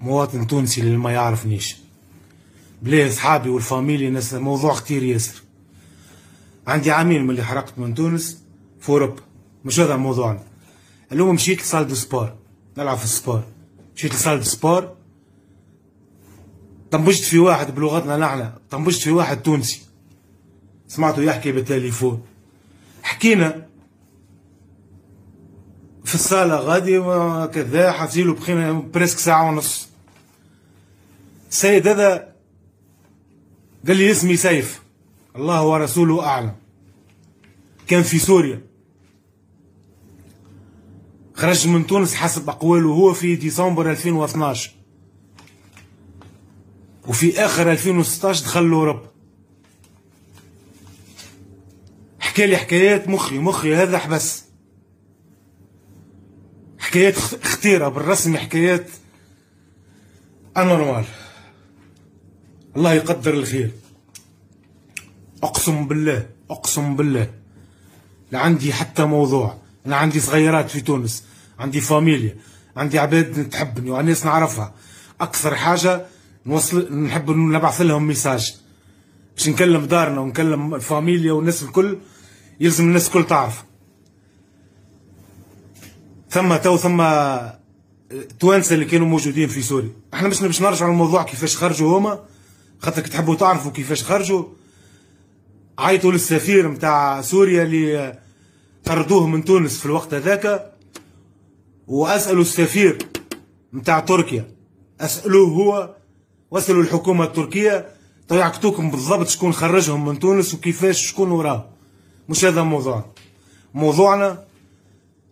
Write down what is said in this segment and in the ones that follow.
مواطن تونسي اللي ما يعرفنيش بلي اصحابي والفاميلي ناس موضوع كتير ياسر عندي عامين من اللي حرقت من تونس في اوروبا مش هذا موضوعنا اليوم مشيت لصال دو سبور نلعب في السبور مشيت لصال دو سبور طنبشت في واحد بلغتنا نحن طنبشت في واحد تونسي سمعته يحكي بالتليفون حكينا في الصالة غادي كذا حفزيلو بقينا بريسك ساعة ونص السيد هذا قال لي اسمي سيف الله ورسوله أعلم كان في سوريا خرج من تونس حسب أقواله هو في ديسمبر 2012 وفي آخر 2016 دخل لأوروبا حكى لي حكايات مخي مخي هذا حبس حكايات خطيرة بالرسم حكايات أنورمال الله يقدر الخير اقسم بالله اقسم بالله لا عندي حتى موضوع انا عندي صغيرات في تونس عندي فاميليا عندي عباد تحبني وناس نعرفها اكثر حاجه نوصل نحب نبعث لهم ميساج باش نكلم دارنا ونكلم الفاميليا والناس الكل يلزم الناس الكل تعرف ثم تو ثم آه، توانسه اللي كانوا موجودين في سوريا احنا مش باش نرجعوا للموضوع كيفاش خرجوا هما خاطرك تحبوا تعرفوا كيفاش خرجوا عيطوا للسفير نتاع سوريا اللي طردوه من تونس في الوقت هذاك واسالوا السفير نتاع تركيا اسالوه هو واسالوا الحكومه التركيه تو طيب يعكتوكم بالضبط شكون خرجهم من تونس وكيفاش شكون وراه مش هذا موضوع موضوعنا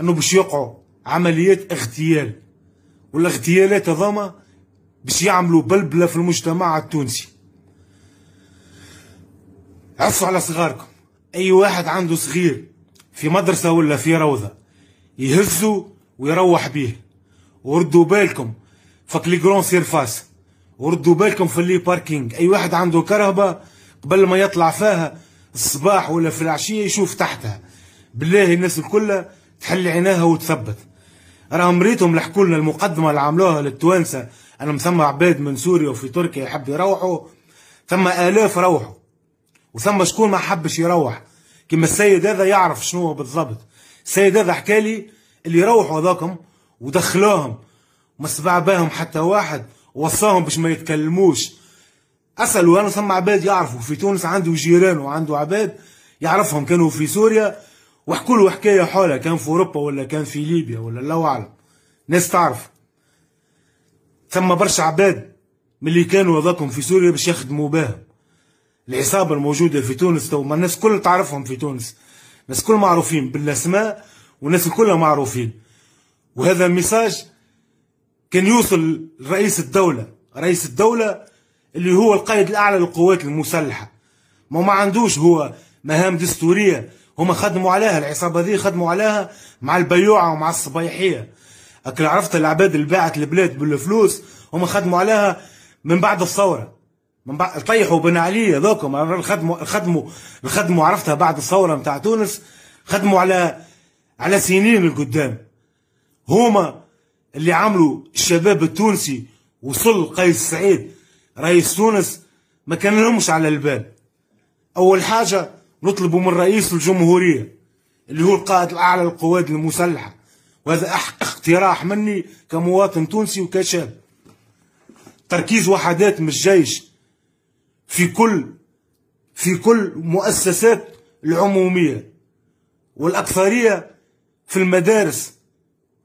انه باش يقعوا عمليات اغتيال والاغتيالات هذوما باش يعملوا بلبله في المجتمع التونسي عفوا على صغاركم اي واحد عنده صغير في مدرسه ولا في روضه يهزوا ويروح بيه وردوا بالكم فك لي جرون سيرفاس وردوا بالكم في اللي باركينج اي واحد عنده كرهبه قبل ما يطلع فيها الصباح ولا في العشيه يشوف تحتها بالله الناس الكل تحل عيناها وتثبت راهم ريتهم لحكولنا لنا المقدمه اللي عملوها للتوانسه انا ثم عباد من سوريا وفي تركيا يحب يروحوا ثم الاف روحوا وثم شكون ما حبش يروح كما السيد هذا يعرف شنو هو بالضبط السيد هذا حكى لي اللي يروحوا هذاكم ودخلوهم ما سبع بهم حتى واحد ووصاهم باش ما يتكلموش اسالوا انا ثم عباد يعرفوا في تونس عنده جيران وعنده عباد يعرفهم كانوا في سوريا وحكوا له حكايه حولها كان في اوروبا ولا كان في ليبيا ولا الله اعلم ناس تعرف ثم برشا عباد من اللي كانوا هذاكم في سوريا باش يخدموا بهم العصابه الموجوده في تونس تو الناس كل تعرفهم في تونس الناس كل معروفين بالاسماء والناس الكل معروفين وهذا ميساج كان يوصل لرئيس الدوله رئيس الدوله اللي هو القائد الاعلى للقوات المسلحه ما ما عندوش هو مهام دستوريه هما خدموا عليها العصابه دي خدموا عليها مع البيوعه ومع الصبيحية اكل عرفت العباد اللي باعت البلاد بالفلوس هم خدموا عليها من بعد الثوره من بعد طيحوا بن علي هذوكم خدموا خدموا خدموا عرفتها بعد الثوره نتاع تونس خدموا على على سنين القدام هما اللي عملوا الشباب التونسي وصل قيس سعيد رئيس تونس ما كان لهمش على البال اول حاجه نطلبوا من رئيس الجمهوريه اللي هو القائد الاعلى للقوات المسلحه وهذا اقتراح مني كمواطن تونسي وكشاب تركيز وحدات من الجيش في كل في كل مؤسسات العمومية والأكثرية في المدارس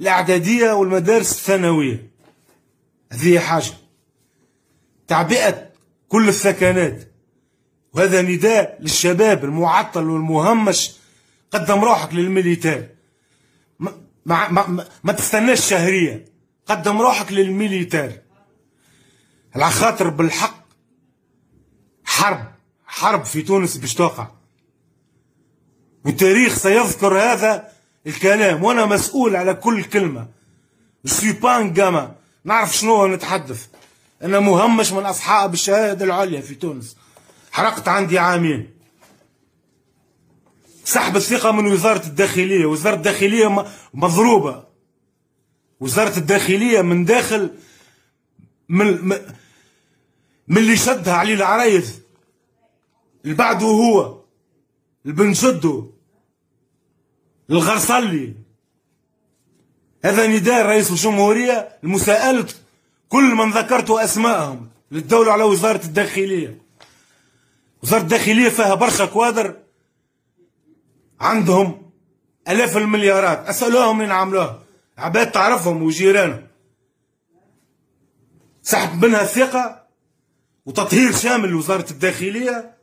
الإعدادية والمدارس الثانوية هذه حاجة تعبئة كل الثكنات وهذا نداء للشباب المعطل والمهمش قدم روحك للميليتار ما, ما, ما تستناش شهرية قدم روحك للميليتير على خاطر بالحق حرب حرب في تونس باش توقع والتاريخ سيذكر هذا الكلام وانا مسؤول على كل كلمه سيبان جاما نعرف شنو نتحدث انا مهمش من اصحاب الشهاده العليا في تونس حرقت عندي عامين سحب الثقة من وزارة الداخلية وزارة الداخلية مضروبة وزارة الداخلية من داخل من من اللي شدها علي العرايد اللي بعده هو البن شده الغرصلي هذا نداء رئيس الجمهورية لمساءلة كل من ذكرت أسماءهم للدولة على وزارة الداخلية وزارة الداخلية فيها برشا كوادر عندهم الاف المليارات اسالوهم من عملوها عباد تعرفهم وجيرانهم سحب منها الثقه وتطهير شامل لوزاره الداخليه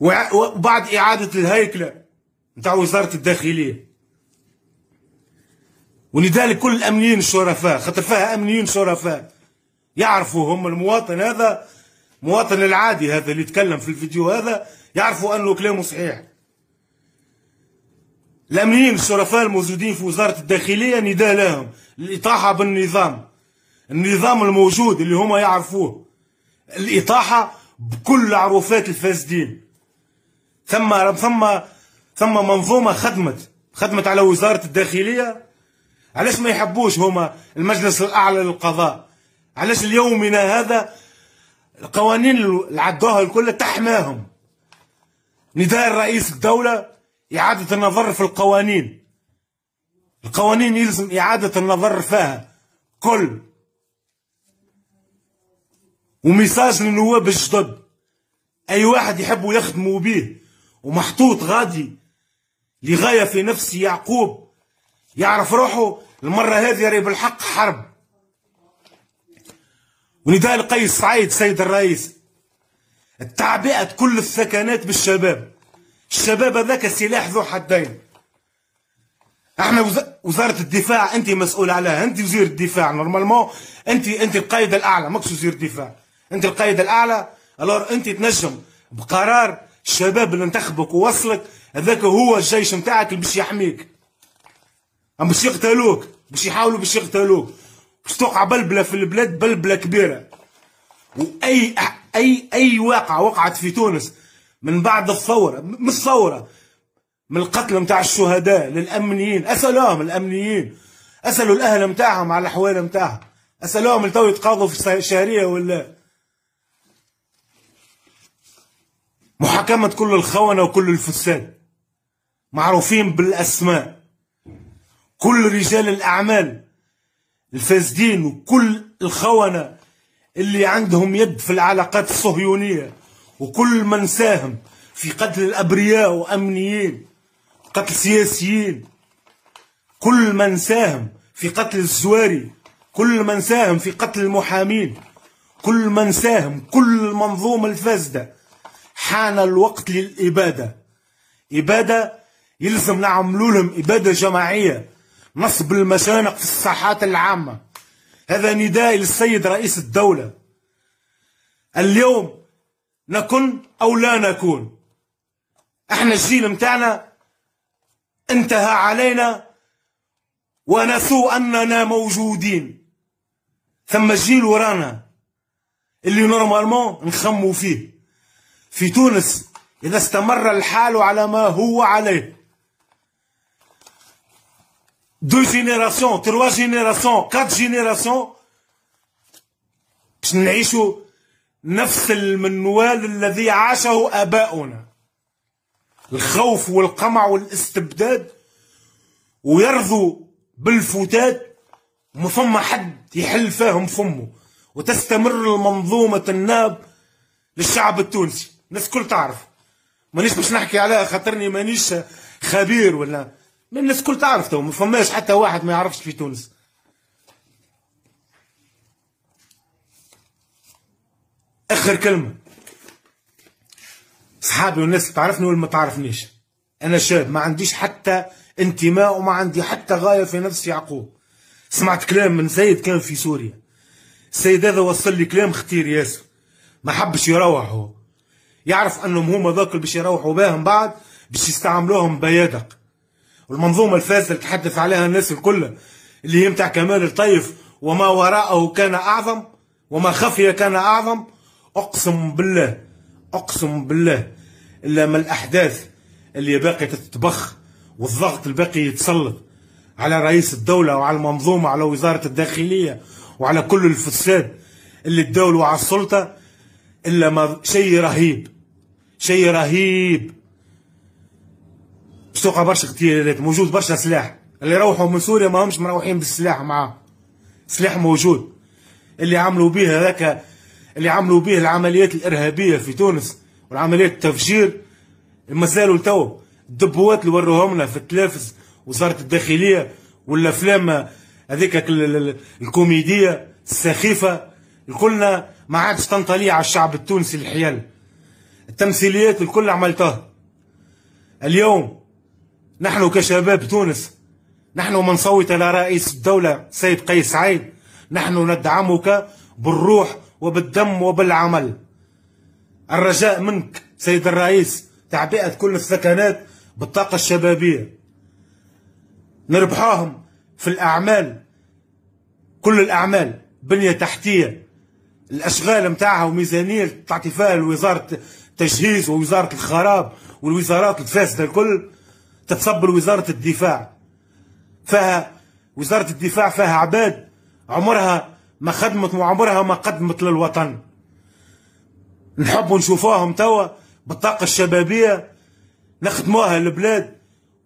وبعد اعاده الهيكله نتاع وزاره الداخليه ولذلك كل الامنيين الشرفاء خاطر فيها امنيين شرفاء يعرفوا هم المواطن هذا المواطن العادي هذا اللي يتكلم في الفيديو هذا يعرفوا انه كلامه صحيح الامنيين الشرفاء الموجودين في وزاره الداخليه نداء لهم الاطاحه بالنظام النظام الموجود اللي هما يعرفوه الاطاحه بكل عروفات الفاسدين ثم ثم ثم منظومه خدمت خدمت على وزاره الداخليه علاش ما يحبوش هما المجلس الاعلى للقضاء علاش ليومنا هذا القوانين اللي عدوها الكل تحماهم نداء رئيس الدوله إعادة النظر في القوانين القوانين يلزم إعادة النظر فيها كل وميساج للنواب الجدد أي واحد يحبوا يخدموا به ومحطوط غادي لغاية في نفسي يعقوب يعرف روحه المرة هذه راهي بالحق حرب ونداء القيس سعيد سيد الرئيس التعبئة كل الثكنات بالشباب الشباب هذاك السلاح ذو حدين احنا وزاره الدفاع انت مسؤول عليها انت وزير الدفاع نورمالمون انت انت القائد الاعلى ماكش وزير الدفاع انت القائد الاعلى الور انت تنجم بقرار الشباب اللي انتخبك ووصلك هذاك هو الجيش نتاعك اللي باش يحميك اما باش يقتلوك باش يحاولوا باش يقتلوك باش توقع بلبله في البلاد بلبله كبيره واي اي اي واقعه وقعت في تونس من بعد الثورة مش ثورة من القتل متاع الشهداء للأمنيين أسألهم الأمنيين أسألوا الأهل متاعهم على الأحوال متاعهم أسألهم تو يتقاضوا في الشهرية ولا محاكمة كل الخونة وكل الفساد معروفين بالأسماء كل رجال الأعمال الفاسدين وكل الخونة اللي عندهم يد في العلاقات الصهيونية وكل من ساهم في قتل الأبرياء وأمنيين قتل سياسيين كل من ساهم في قتل الزواري كل من ساهم في قتل المحامين كل من ساهم كل المنظومة الفاسدة حان الوقت للإبادة إبادة يلزم نعملولهم لهم إبادة جماعية نصب المشانق في الساحات العامة هذا نداء للسيد رئيس الدولة اليوم نكن أو لا نكون احنا الجيل متاعنا انتهى علينا ونسوا أننا موجودين ثم الجيل ورانا اللي نورمالمون نخموا فيه في تونس إذا استمر الحال على ما هو عليه دو جينيراسيون تروا جينيراسيون كات جينيراسيون باش نعيشوا نفس المنوال الذي عاشه اباؤنا الخوف والقمع والاستبداد ويرضوا بالفتات وما فما حد يحل فاهم فمه وتستمر المنظومة الناب للشعب التونسي الناس كل تعرف مانيش باش نحكي عليها خاطرني مانيش خبير ولا الناس كل تعرف تو ما فماش حتى واحد ما يعرفش في تونس اخر كلمه صحابي والناس اللي تعرفني واللي ما تعرفنيش انا شاب ما عنديش حتى انتماء وما عندي حتى غايه في نفس يعقوب سمعت كلام من سيد كان في سوريا السيد هذا وصل لي كلام خطير ياسر ما حبش يروح هو يعرف انهم هما ذاك اللي باش يروحوا باهم بعد باش يستعملوهم بيادق والمنظومه الفاسده اللي تحدث عليها الناس الكل اللي هي متاع كمال الطيف وما وراءه كان اعظم وما خفي كان اعظم اقسم بالله اقسم بالله الا ما الاحداث اللي باقي تتبخ والضغط اللي باقي يتسلط على رئيس الدوله وعلى المنظومه وعلى وزاره الداخليه وعلى كل الفساد اللي تداولوا على السلطه الا ما شيء رهيب شيء رهيب توقع برشا اغتيالات موجود برشا سلاح اللي يروحوا من سوريا ما همش مروحين بالسلاح معاه سلاح موجود اللي عملوا به هذاك اللي عملوا به العمليات الارهابيه في تونس والعمليات التفجير ما زالوا لتو الدبوات اللي وروهم لنا في التلافز وزاره الداخليه والافلام هذيك الكوميديه السخيفه الكلنا ما عادش تنطلي على الشعب التونسي الحيال التمثيليات الكل عملتها اليوم نحن كشباب تونس نحن من صوت لرئيس الدولة سيد قيس سعيد نحن ندعمك بالروح وبالدم وبالعمل الرجاء منك سيد الرئيس تعبئة كل السكنات بالطاقة الشبابية نربحوهم في الأعمال كل الأعمال بنية تحتية الأشغال متاعها وميزانية تعطي فيها الوزارة تجهيز ووزارة الخراب والوزارات الفاسدة الكل تتصب وزارة الدفاع فيها وزارة الدفاع فيها عباد عمرها ما خدمت وعمرها ما قدمت للوطن نحب نشوفوهم توا بالطاقة الشبابية نخدموها البلاد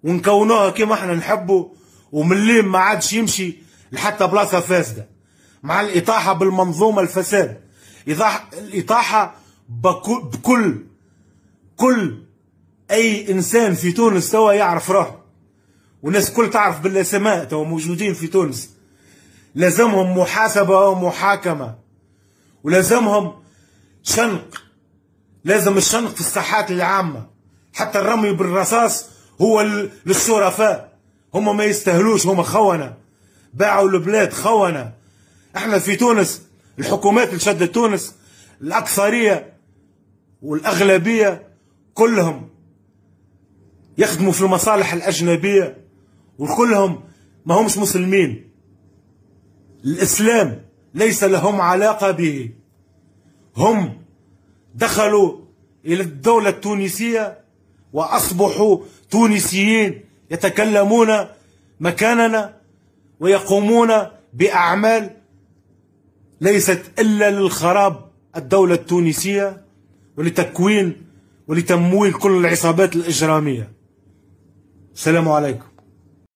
ونكونوها كما احنا نحبوا ومليم ما عادش يمشي لحتى بلاصة فاسدة مع الإطاحة بالمنظومة الفساد الإطاحة بكل كل أي إنسان في تونس توا يعرف روحه والناس كل تعرف بالاسماء توا موجودين في تونس لازمهم محاسبة ومحاكمة ولازمهم شنق لازم الشنق في الساحات العامة حتى الرمي بالرصاص هو للشرفاء هم ما يستهلوش هم خونة باعوا البلاد خونة احنا في تونس الحكومات اللي شدت تونس الأكثرية والأغلبية كلهم يخدموا في المصالح الأجنبية وكلهم ما همش مسلمين الإسلام ليس لهم علاقة به هم دخلوا إلى الدولة التونسية وأصبحوا تونسيين يتكلمون مكاننا ويقومون بأعمال ليست إلا للخراب الدولة التونسية ولتكوين ولتمويل كل العصابات الإجرامية السلام عليكم